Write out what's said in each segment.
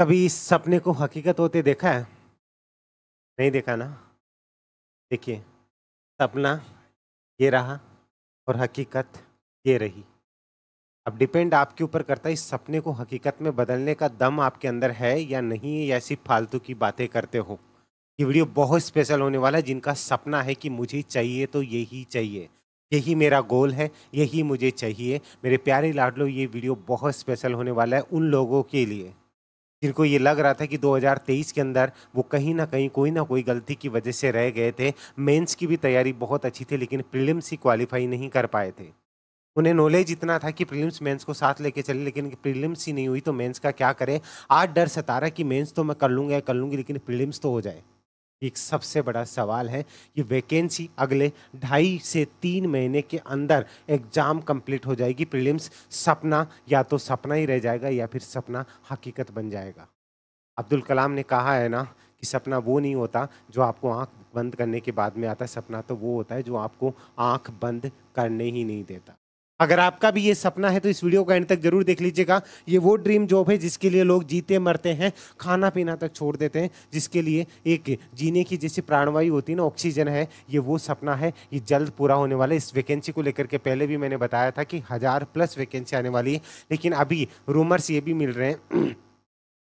कभी इस सपने को हकीकत होते देखा है नहीं देखा ना देखिए सपना ये रहा और हकीकत ये रही अब डिपेंड आपके ऊपर करता है इस सपने को हकीकत में बदलने का दम आपके अंदर है या नहीं या ऐसी फालतू की बातें करते हो ये वीडियो बहुत स्पेशल होने वाला है जिनका सपना है कि मुझे चाहिए तो यही चाहिए यही मेरा गोल है यही मुझे चाहिए मेरे प्यारे लाडलो ये वीडियो बहुत स्पेशल होने वाला है उन लोगों के लिए जिनको ये लग रहा था कि 2023 के अंदर वो कहीं ना कहीं कोई ना कोई गलती की वजह से रह गए थे मेंस की भी तैयारी बहुत अच्छी थी लेकिन प्रीलिम्स ही क्वालिफाई नहीं कर पाए थे उन्हें नॉलेज इतना था कि प्रीलिम्स मेंस को साथ लेके चले लेकिन प्रीलिम्स ही नहीं हुई तो मेंस का क्या करें आज डर सता रहा कि मेंस तो मैं कर लूँगा या कर लूँगी लेकिन प्रीलिम्स तो हो जाए एक सबसे बड़ा सवाल है कि वैकेंसी अगले ढाई से तीन महीने के अंदर एग्ज़ाम कंप्लीट हो जाएगी प्रीलिम्स सपना या तो सपना ही रह जाएगा या फिर सपना हकीकत बन जाएगा अब्दुल कलाम ने कहा है ना कि सपना वो नहीं होता जो आपको आँख बंद करने के बाद में आता है सपना तो वो होता है जो आपको आँख बंद करने ही नहीं देता अगर आपका भी ये सपना है तो इस वीडियो को एंड तक जरूर देख लीजिएगा ये वो ड्रीम जॉब है जिसके लिए लोग जीते मरते हैं खाना पीना तक छोड़ देते हैं जिसके लिए एक जीने की जैसी प्राणवायु होती है ना ऑक्सीजन है ये वो सपना है ये जल्द पूरा होने वाला है इस वैकेंसी को लेकर के पहले भी मैंने बताया था कि हज़ार प्लस वैकेंसी आने वाली है लेकिन अभी रूमर्स ये भी मिल रहे हैं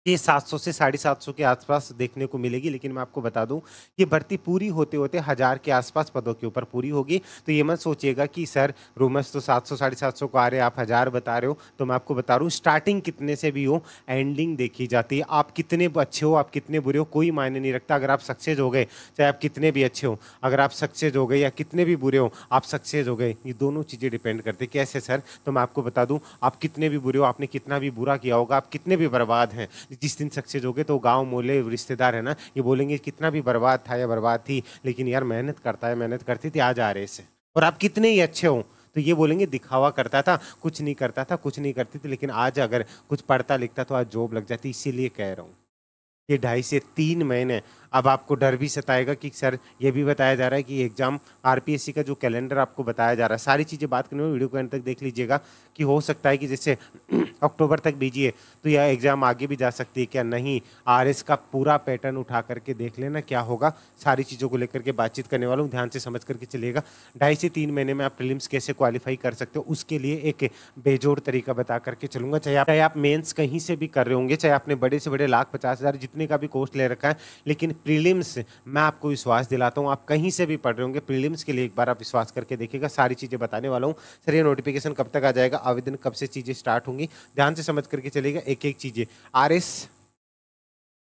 ये 700 से साढ़े सात के आसपास देखने को मिलेगी लेकिन मैं आपको बता दूं ये भर्ती पूरी होते होते हज़ार के आसपास पदों के ऊपर पूरी होगी तो ये मत सोचिएगा कि सर रूमर्स तो 700 सौ साढ़े सात को आ रहे हैं आप हज़ार बता रहे हो तो मैं आपको बता रहा हूँ स्टार्टिंग कितने से भी हो एंडिंग देखी जाती है आप कितने अच्छे हो आप कितने बुरे हो कोई मायने नहीं रखता अगर आप सक्सेज हो गए चाहे आप कितने भी अच्छे हो अगर आप सक्सेज हो गए या कितने भी बुरे हो आप सक्सेज हो गए ये दोनों चीज़ें डिपेंड करते कैसे सर तो मैं आपको बता दूँ आप कितने भी बुरे हो आपने कितना भी बुरा किया होगा आप कितने भी बर्बाद हैं जिस दिन सक्सेस हो गए तो गाँव मोहल्ले रिश्तेदार है ना ये बोलेंगे कितना भी बर्बाद था या बर्बाद थी लेकिन यार मेहनत करता है मेहनत करती थी आज आ रहे से और आप कितने ही अच्छे हों तो ये बोलेंगे दिखावा करता था कुछ नहीं करता था कुछ नहीं करती थी लेकिन आज अगर कुछ पढ़ता लिखता तो आज जॉब लग जाती इसीलिए कह रहा हूँ ये ढाई से तीन महीने अब आपको डर भी सताएगा कि सर ये भी बताया जा रहा है कि एग्ज़ाम आरपीएससी का जो कैलेंडर आपको बताया जा रहा है सारी चीज़ें बात करने में वीडियो के अंत तक देख लीजिएगा कि हो सकता है कि जैसे अक्टूबर तक दीजिए तो यह एग्ज़ाम आगे भी जा सकती है क्या नहीं आर का पूरा पैटर्न उठा करके देख लेना क्या होगा सारी चीज़ों को लेकर के बातचीत करने वालों ध्यान से समझ करके चलेगा ढाई से तीन महीने में आप प्रिलिम्स कैसे क्वालिफाई कर सकते हो उसके लिए एक बेजोड़ तरीका बता करके चलूंगा चाहे आप चाहे आप मेंस कहीं से भी कर रहे होंगे चाहे आपने बड़े से बड़े लाख पचास हज़ार जितने का भी कोर्स ले रखा है लेकिन प्रीलिम्स मैं आपको विश्वास दिलाता हूँ आप कहीं से भी पढ़ रहे होंगे प्रीलिम्स के लिए एक बार आप विश्वास करके देखिएगा सारी चीज़ें बताने वाला हूँ सर ये नोटिफिकेशन कब तक आ जाएगा आवेदन कब से चीज़ें स्टार्ट होंगी ध्यान से समझ करके चलेगा एक एक चीज़ें आर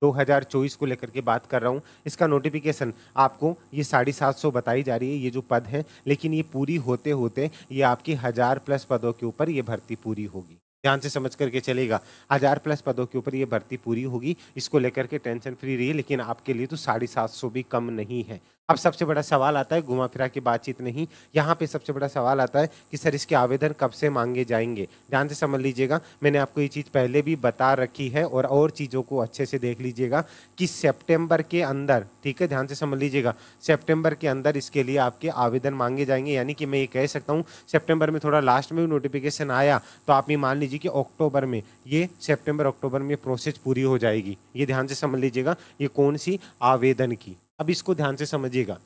2024 को लेकर के बात कर रहा हूँ इसका नोटिफिकेशन आपको ये साढ़े सात सौ बताई जा रही है ये जो पद है लेकिन ये पूरी होते होते ये आपकी हज़ार प्लस पदों के ऊपर ये भर्ती पूरी होगी ध्यान से समझ करके चलेगा हज़ार प्लस पदों के ऊपर ये भर्ती पूरी होगी इसको लेकर के टेंशन फ्री रही लेकिन आपके लिए तो साढ़े सात सौ भी कम नहीं है अब सबसे बड़ा सवाल आता है घुमा फिरा की बातचीत नहीं यहाँ पे सबसे बड़ा सवाल आता है कि सर इसके आवेदन कब से मांगे जाएंगे ध्यान से समझ लीजिएगा मैंने आपको ये चीज़ पहले भी बता रखी है और और चीज़ों को अच्छे से देख लीजिएगा कि सितंबर के अंदर ठीक है ध्यान से समझ लीजिएगा सेप्टेम्बर के अंदर इसके लिए आपके आवेदन मांगे जाएंगे यानी कि मैं ये कह सकता हूँ सेप्टेम्बर में थोड़ा लास्ट में भी नोटिफिकेशन आया तो आप ये मान लीजिए कि अक्टूबर में ये सेप्टेम्बर अक्टूबर में प्रोसेस पूरी हो जाएगी ये ध्यान से समझ लीजिएगा ये कौन सी आवेदन की अब इसको ध्यान से समझिएगा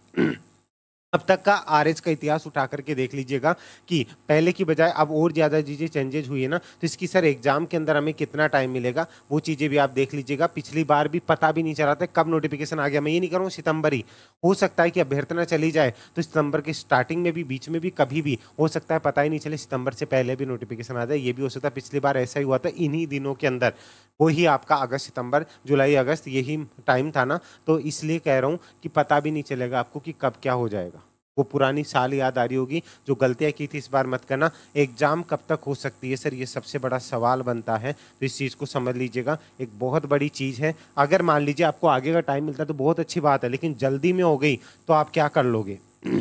अब तक का आर का इतिहास उठा करके देख लीजिएगा कि पहले की बजाय अब और ज़्यादा चीज़ें चेंजेज हुई है ना तो इसकी सर एग्जाम के अंदर हमें कितना टाइम मिलेगा वो चीज़ें भी आप देख लीजिएगा पिछली बार भी पता भी नहीं चला था कब नोटिफिकेशन आ गया मैं ये नहीं कर रहा हूँ सितंबर ही हो सकता है कि अभ्यर्थना चली जाए तो सितंबर के स्टार्टिंग में भी बीच में भी कभी भी हो सकता है पता ही नहीं चले सितंबर से पहले भी नोटिफिकेशन आ जाए ये भी हो सकता है पिछली बार ऐसा ही हुआ था इन्हीं दिनों के अंदर वही आपका अगस्त सितंबर जुलाई अगस्त यही टाइम था ना तो इसलिए कह रहा हूँ कि पता भी नहीं चलेगा आपको कि कब क्या हो जाएगा वो पुरानी साल याद आ रही होगी जो गलतियाँ की थी इस बार मत करना एग्ज़ाम कब तक हो सकती है सर ये सबसे बड़ा सवाल बनता है तो इस चीज़ को समझ लीजिएगा एक बहुत बड़ी चीज़ है अगर मान लीजिए आपको आगे का टाइम मिलता है तो बहुत अच्छी बात है लेकिन जल्दी में हो गई तो आप क्या कर लोगे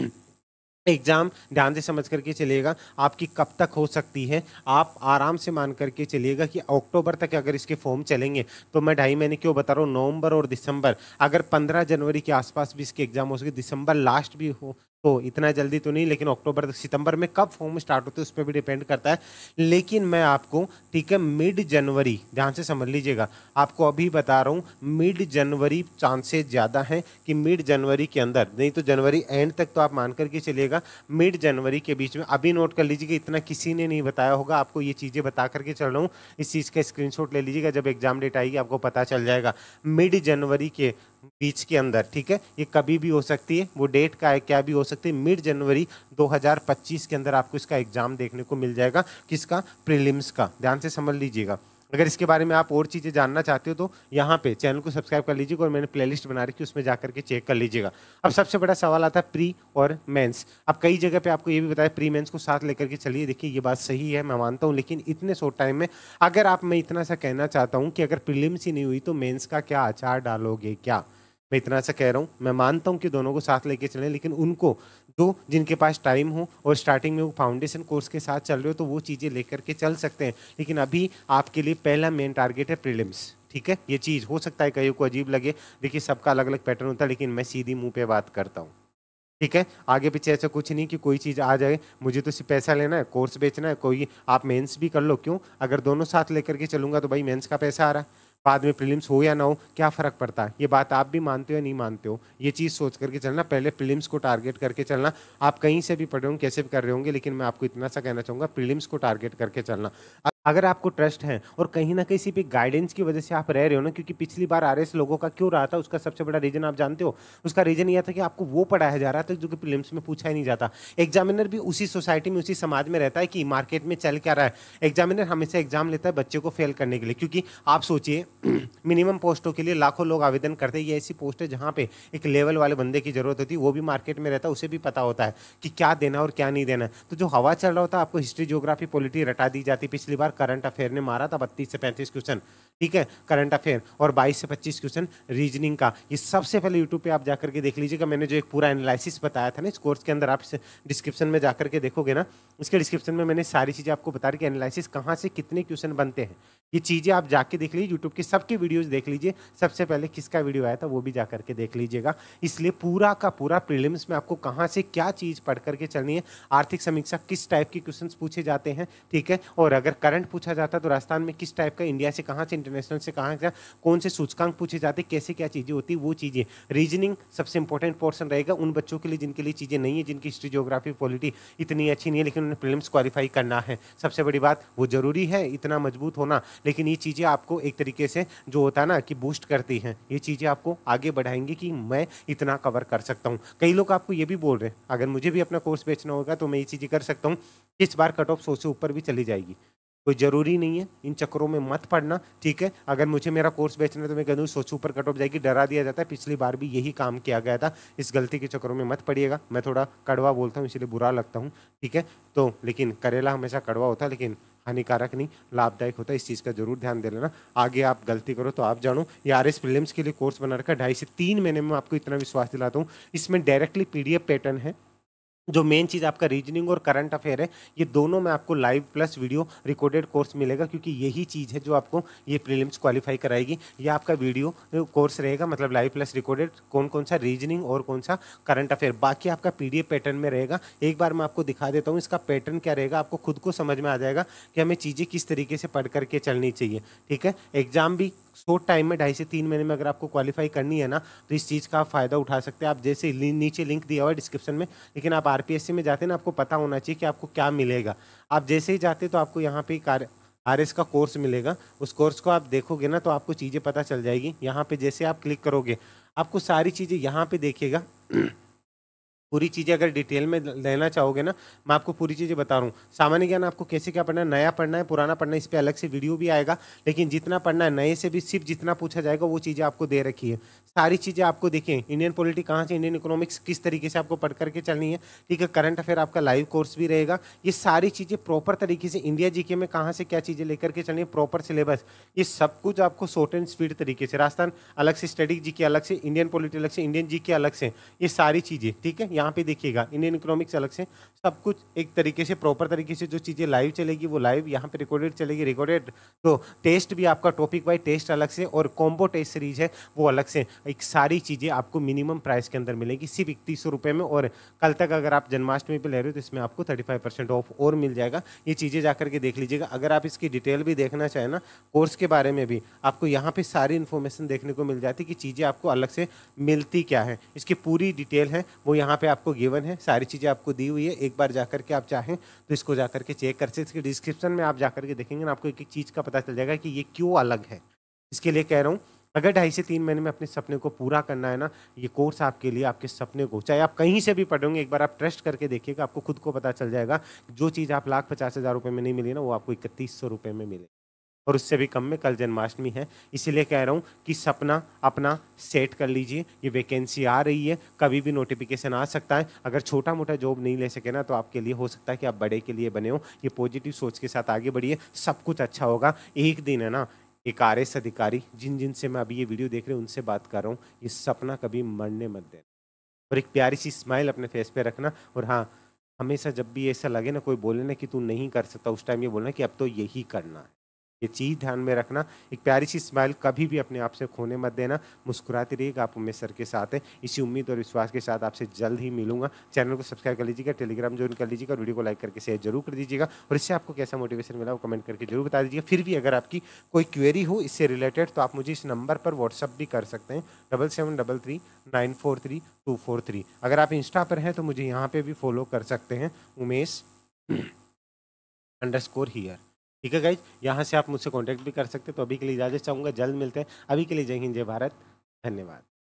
एग्ज़ाम ध्यान से समझ करके चलिएगा आपकी कब तक हो सकती है आप आराम से मान करके चलिएगा कि अक्टूबर तक अगर इसके फॉर्म चलेंगे तो मैं ढाई महीने क्यों बता रहा हूँ नवंबर और दिसंबर अगर 15 जनवरी के आसपास भी इसके एग्ज़ाम हो सके दिसंबर लास्ट भी हो तो इतना जल्दी तो नहीं लेकिन अक्टूबर सितंबर में कब फॉर्म स्टार्ट होते हैं उस पर भी डिपेंड करता है लेकिन मैं आपको ठीक है मिड जनवरी ध्यान से समझ लीजिएगा आपको अभी बता रहा हूँ मिड जनवरी चांसेस ज़्यादा हैं कि मिड जनवरी के अंदर नहीं तो जनवरी एंड तक तो आप मान करके चलिएगा मिड जनवरी के बीच में अभी नोट कर लीजिएगा इतना किसी ने नहीं बताया होगा आपको ये चीज़ें बता करके चल रहा हूँ इस चीज़ का स्क्रीन ले लीजिएगा जब एग्ज़ाम डेट आएगी आपको पता चल जाएगा मिड जनवरी के बीच के अंदर ठीक है ये कभी भी हो सकती है वो डेट का है क्या भी हो सकती है मिड जनवरी 2025 के अंदर आपको इसका एग्ज़ाम देखने को मिल जाएगा किसका प्रीलिम्स का ध्यान से समझ लीजिएगा अगर इसके बारे में आप और चीज़ें जानना चाहते हो तो यहाँ पे चैनल को सब्सक्राइब कर लीजिएगा और मैंने प्लेलिस्ट बना रखी उसमें जा करके चेक कर लीजिएगा अब सबसे बड़ा सवाल आता है प्री और मेंस अब कई जगह पे आपको ये भी बताया प्री मेंस को साथ लेकर के चलिए देखिए ये बात सही है मैं मानता हूँ लेकिन इतने शॉर्ट टाइम में अगर आप मैं इतना सा कहना चाहता हूँ कि अगर प्रिलिम्स ही नहीं हुई तो मेन्स का क्या आचार डालोगे क्या मैं इतना सा अच्छा कह रहा हूँ मैं मानता हूँ कि दोनों को साथ लेके चलें लेकिन उनको दो जिनके पास टाइम हो और स्टार्टिंग में वो फाउंडेशन कोर्स के साथ चल रहे हो तो वो चीज़ें लेकर के चल सकते हैं लेकिन अभी आपके लिए पहला मेन टारगेट है प्रिलिम्स ठीक है ये चीज़ हो सकता है कहीं को अजीब लगे देखिए सबका अलग अलग पैटर्न होता है लेकिन मैं सीधी मुँह पर बात करता हूँ ठीक है आगे पीछे ऐसा कुछ नहीं कि कोई चीज़ आ जाए मुझे तो सिर्फ पैसा लेना है कोर्स बेचना है कोई आप मेंस भी कर लो क्यों अगर दोनों साथ लेकर के चलूंगा तो भाई मेंस का पैसा आ रहा है बाद में प्रीलिम्स हो या ना हो क्या फ़र्क पड़ता है ये बात आप भी मानते हो या नहीं मानते हो ये चीज़ सोच करके चलना पहले प्रीलिम्स को टारगेट करके चलना आप कहीं से भी पढ़ रहे होंगे कैसे भी कर रहे होंगे लेकिन मैं आपको इतना सा कहना चाहूँगा प्रीलिम्स को टारगेट करके चलना अगर आपको ट्रस्ट है और कहीं ना कहीं सिर्फ गाइडेंस की वजह से आप रह रहे हो ना क्योंकि पिछली बार आर लोगों का क्यों रहा था उसका सबसे बड़ा रीजन आप जानते हो उसका रीजन यह था कि आपको वो पढ़ाया जा रहा था जो कि प्रिलिम्स में पूछा ही नहीं जाता एग्जामिनर भी उसी सोसाइटी में उसी समाज में रहता है कि मार्केट में चल क्या रहा है एग्जामिनर हमेशा एग्जाम लेता है बच्चे को फेल करने के लिए क्योंकि आप सोचिए मिनिमम पोस्टों के लिए लाखों लोग आवेदन करते हैं ये ऐसी पोस्ट है जहाँ पे एक लेवल वाले बंदे की जरूरत होती है वो भी मार्केट में रहता है उसे भी पता होता है कि क्या देना और क्या नहीं देना तो जो हवा चल रहा होता है आपको हिस्ट्री ज्योग्राफी पॉलिटी रटा दी जाती पिछली बार करंट अफेयर ने मारा था बत्तीस से पैंतीस क्वेश्चन ठीक है करंट अफेयर और 22 से 25 क्वेश्चन रीजनिंग का ये सबसे पहले यूट्यूब पे आप जाकर के देख लीजिएगा मैंने जो एक पूरा एनालिसिस बताया था ना इस कोर्स के अंदर आप डिस्क्रिप्शन में जाकर के देखोगे ना इसके डिस्क्रिप्शन में मैंने सारी चीज़ें आपको बता रही कि एनालिसिस कहाँ से कितने क्वेश्चन बनते हैं ये चीज़ें आप जाके देख लीजिए यूट्यूब की सबके वीडियोज़ देख लीजिए सबसे पहले किसका वीडियो आया था वो भी जा करके देख लीजिएगा इसलिए पूरा का पूरा प्रिलिम्स में आपको कहाँ से क्या चीज़ पढ़ करके चलनी है आर्थिक समीक्षा किस टाइप के क्वेश्चन पूछे जाते हैं ठीक है और अगर करंट पूछा जाता है तो राजस्थान में किस टाइप का इंडिया से कहाँ से इंटरनेशनल से कहाँ क्या कौन से सूचकांक पूछे जाते कैसे क्या चीज़ें होती वो चीज़ें रीजनिंग सबसे इंपॉर्टेंट पोर्सन रहेगा उन बच्चों के लिए जिनके लिए चीज़ें नहीं है जिनकी हिस्ट्री जोग्राफी पॉलिटी इतनी अच्छी नहीं है लेकिन उन्हें प्रिलिम्स क्वालिफाई करना है सबसे बड़ी बात वो ज़रूरी है इतना मजबूत होना लेकिन ये चीज़ें आपको एक तरीके से जो होता है ना कि बूस्ट करती हैं ये चीज़ें आपको आगे बढ़ाएंगी कि मैं इतना कवर कर सकता हूँ कई लोग आपको ये भी बोल रहे हैं अगर मुझे भी अपना कोर्स बेचना होगा तो मैं ये चीज़ें कर सकता हूँ इस बार कट ऑफ सौ से ऊपर भी चली जाएगी कोई ज़रूरी नहीं है इन चक्करों में मत पड़ना ठीक है अगर मुझे मेरा कोर्स बेचना है तो मैं दूँ सोचू ऊपर कट ऑफ जाएगी डरा दिया जाता है पिछली बार भी यही काम किया गया था इस गलती के चक्करों में मत पड़िएगा मैं थोड़ा कड़वा बोलता हूँ इसलिए बुरा लगता हूँ ठीक है तो लेकिन करेला हमेशा कड़वा होता है लेकिन हानिकारक नहीं लाभदायक होता है इस चीज़ का जरूर ध्यान दे लेना आगे आप गलती करो तो आप जानो ये आर एस फिल्म्स के लिए कोर्स बना रखा है ढाई से तीन महीने में आपको इतना विश्वास दिलाता हूँ इसमें डायरेक्टली पी पैटर्न है जो मेन चीज़ आपका रीजनिंग और करंट अफेयर है ये दोनों में आपको live plus video recorded course मिलेगा क्योंकि यही चीज़ है जो आपको ये प्रीलिम्स क्वालिफाई कराएगी ये आपका वीडियो कोर्स रहेगा मतलब लाइव प्लस रिकॉर्डेड कौन कौन सा रीजनिंग और कौन सा करंट अफेयर बाकी आपका पी पैटर्न में रहेगा एक बार मैं आपको दिखा देता हूँ इसका पैटर्न क्या रहेगा आपको खुद को समझ में आ जाएगा कि हमें चीज़ें किस तरीके से पढ़ करके चलनी चाहिए ठीक है एग्जाम भी शॉर्ट टाइम में ढाई से तीन महीने में अगर आपको क्वालिफाई करनी है ना तो इस चीज़ का आप फायदा उठा सकते हैं आप जैसे नीचे लिंक दिया हुआ है डिस्क्रिप्शन में लेकिन आप आरपीएससी में जाते हैं ना आपको पता होना चाहिए कि आपको क्या मिलेगा आप जैसे ही जाते तो आपको यहाँ पे कार आर का कोर्स मिलेगा उस कोर्स को आप देखोगे ना तो आपको चीज़ें पता चल जाएगी यहाँ पे जैसे आप क्लिक करोगे आपको सारी चीज़ें यहाँ पे देखिएगा पूरी चीज़ें अगर डिटेल में लेना चाहोगे ना मैं आपको पूरी चीज़ें बता रहा हूँ सामान्य ज्ञान आपको कैसे क्या पढ़ना है नया पढ़ना है पुराना पढ़ना है इस पर अलग से वीडियो भी आएगा लेकिन जितना पढ़ना है नए से भी सिर्फ जितना पूछा जाएगा वो चीज़ें आपको दे रखी है सारी चीज़ें आपको देखिए इंडियन पॉलिटी कहाँ से इंडियन इकोनॉमिक्स किस तरीके से आपको पढ़ करके चलनी है ठीक है करंट अफेयर आपका लाइव कोर्स भी रहेगा ये सारी चीज़ें प्रॉपर तरीके से इंडिया जी में कहाँ से क्या चीज़ें लेकर के चलनी है प्रॉपर सिलेबस ये सब कुछ आपको शॉर्ट एंड स्पीड तरीके से राजस्थान अलग से स्टडी जी अलग से इंडियन पॉलिटी अलग से इंडियन जी अलग से ये सारी चीज़ें ठीक है यहाँ पे देखिएगा इंडियन इकोनॉमिक्स अलग से सब कुछ एक तरीके से प्रॉपर तरीके से जो चीज़ें लाइव चलेगी वो लाइव यहाँ पे रिकॉर्डेड चलेगी रिकॉर्डेड तो टेस्ट भी आपका टॉपिक वाइज टेस्ट अलग से और कॉम्बो टेस्ट सीरीज है वो अलग से एक सारी चीज़ें आपको मिनिमम प्राइस के अंदर मिलेगी सिर्फ इकतीस सौ में और कल तक अगर आप जन्माष्टमी पर ले रहे हो तो इसमें आपको थर्टी ऑफ और मिल जाएगा ये चीज़ें जा करके देख लीजिएगा अगर आप इसकी डिटेल भी देखना चाहें ना कोर्स के बारे में भी आपको यहाँ पर सारी इन्फॉर्मेशन देखने को मिल जाती है कि चीज़ें आपको अलग से मिलती क्या है इसकी पूरी डिटेल है वो यहाँ पे आपको गिवन है सारी चीज़ें आपको दी हुई है एक बार जा करके आप चाहें तो इसको जा करके चेक कर सकते इसके डिस्क्रिप्शन में आप जा करके देखेंगे ना आपको एक एक चीज़ का पता चल जाएगा कि ये क्यों अलग है इसके लिए कह रहा हूँ अगर ढाई से तीन महीने में अपने सपने को पूरा करना है ना ये कोर्स आपके लिए आपके सपने को चाहे आप कहीं से भी पढ़ोगे एक बार आप ट्रस्ट करके देखिएगा आपको खुद को पता चल जाएगा जो चीज़ आप लाख पचास हज़ार रुपये में नहीं मिली ना वो आपको इकतीस सौ रुपये में मिले और उससे भी कम में कल जन्माष्टमी है इसीलिए कह रहा हूँ कि सपना अपना सेट कर लीजिए ये वैकेंसी आ रही है कभी भी नोटिफिकेशन आ सकता है अगर छोटा मोटा जॉब नहीं ले सके ना तो आपके लिए हो सकता है कि आप बड़े के लिए बने हो ये पॉजिटिव सोच के साथ आगे बढ़िए सब कुछ अच्छा होगा एक दिन है ना एक आर एस अधिकारी जिन जिन से मैं अभी ये वीडियो देख रहे हूँ उनसे बात कर रहा हूँ ये सपना कभी मरने मत देना और एक प्यारी सी स्माइल अपने फेस पे रखना और हाँ हमेशा जब भी ऐसा लगे ना कोई बोले ना कि तू नहीं कर सकता उस टाइम ये बोलना कि अब तो यही करना है ये चीज़ ध्यान में रखना एक प्यारी सी स्माइल कभी भी अपने आप से खोने मत देना मुस्कुराते रहिएगा आप उमेश सर के साथ हैं इसी उम्मीद और विश्वास के साथ आपसे जल्द ही मिलूंगा चैनल को सब्सक्राइब कर लीजिएगा टेलीग्राम ज्वाइन कर लीजिएगा और वीडियो को लाइक करके शेयर जरूर कर दीजिएगा और इससे आपको कैसा मोटिवेशन मिला वो कमेंट करके जरूर बता दीजिएगा फिर भी अगर आपकी कोई क्वेरी हो इससे रिलेटेड तो आप मुझे इस नंबर पर व्हाट्सअप भी कर सकते हैं double seven double three nine four three two four three अगर आप इंस्टा पर हैं तो मुझे यहाँ पर भी फॉलो कर सकते हैं उमेश अंडर स्कोर हीयर ठीक है गाइज यहाँ से आप मुझसे कॉन्टैक्ट भी कर सकते तो अभी के लिए इजाज़त चाहूँगा जल्द मिलते हैं अभी के लिए जय हिंद जय भारत धन्यवाद